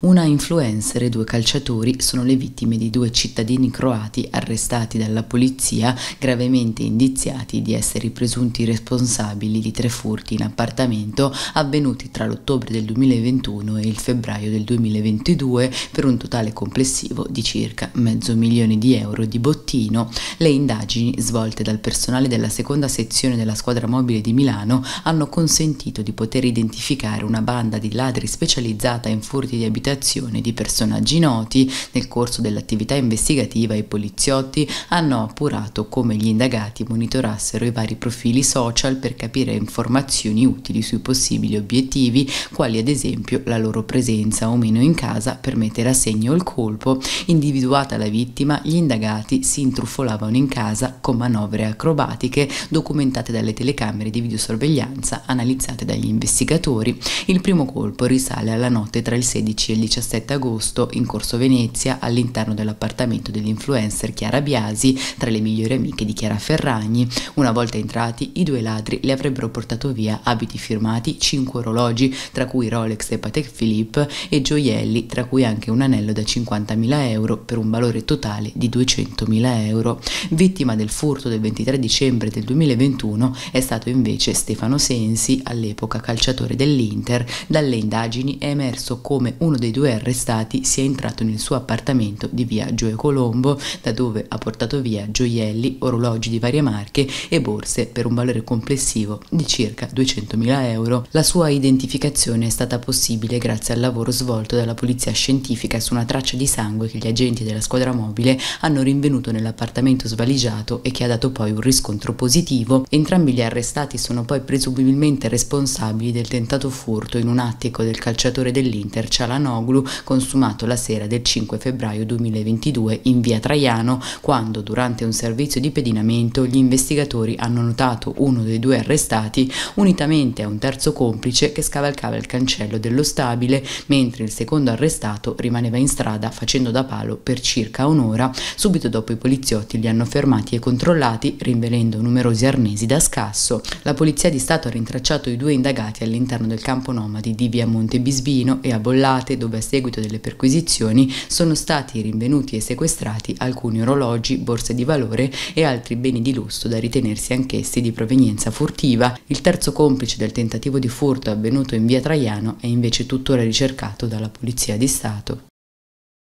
Una influencer e due calciatori sono le vittime di due cittadini croati arrestati dalla polizia, gravemente indiziati di essere i presunti responsabili di tre furti in appartamento avvenuti tra l'ottobre del 2021 e il febbraio del 2022 per un totale complessivo di circa mezzo milione di euro di bottino. Le indagini svolte dal personale della seconda sezione della squadra mobile di Milano hanno consentito di poter identificare una banda di ladri specializzata in furti di abitazione citazioni di personaggi noti, nel corso dell'attività investigativa i poliziotti hanno appurato come gli indagati monitorassero i vari profili social per capire informazioni utili sui possibili obiettivi, quali ad esempio la loro presenza o meno in casa per mettere a segno il colpo, individuata la vittima, gli indagati si intrufolavano in casa con manovre acrobatiche documentate dalle telecamere di videosorveglianza analizzate dagli investigatori. Il primo colpo risale alla notte tra il 16 e il del 17 agosto in Corso Venezia all'interno dell'appartamento dell'influencer Chiara Biasi tra le migliori amiche di Chiara Ferragni. Una volta entrati i due ladri le avrebbero portato via abiti firmati, 5 orologi tra cui Rolex e Patek Philippe e gioielli tra cui anche un anello da 50.000 euro per un valore totale di 200.000 euro. Vittima del furto del 23 dicembre del 2021 è stato invece Stefano Sensi, all'epoca calciatore dell'Inter. Dalle indagini è emerso come uno dei dei due arrestati sia entrato nel suo appartamento di via Gioe Colombo, da dove ha portato via gioielli, orologi di varie marche e borse per un valore complessivo di circa 200.000 euro. La sua identificazione è stata possibile grazie al lavoro svolto dalla polizia scientifica su una traccia di sangue che gli agenti della squadra mobile hanno rinvenuto nell'appartamento svaligiato e che ha dato poi un riscontro positivo. Entrambi gli arrestati sono poi presumibilmente responsabili del tentato furto in un attico del calciatore dell'Inter Cialanò Cristinoglu consumato la sera del 5 febbraio 2022 in via Traiano quando durante un servizio di pedinamento gli investigatori hanno notato uno dei due arrestati unitamente a un terzo complice che scavalcava il cancello dello stabile mentre il secondo arrestato rimaneva in strada facendo da palo per circa un'ora. Subito dopo i poliziotti li hanno fermati e controllati rinvenendo numerosi arnesi da scasso. La polizia di Stato ha rintracciato i due indagati all'interno del campo nomadi di via Monte Bisbino e a Bollate dove YouTube a seguito delle perquisizioni sono stati rinvenuti e sequestrati alcuni orologi, borse di valore e altri beni di lusso da ritenersi anch'essi di provenienza furtiva. Il terzo complice del tentativo di furto avvenuto in via Traiano è invece tuttora ricercato dalla Polizia di Stato.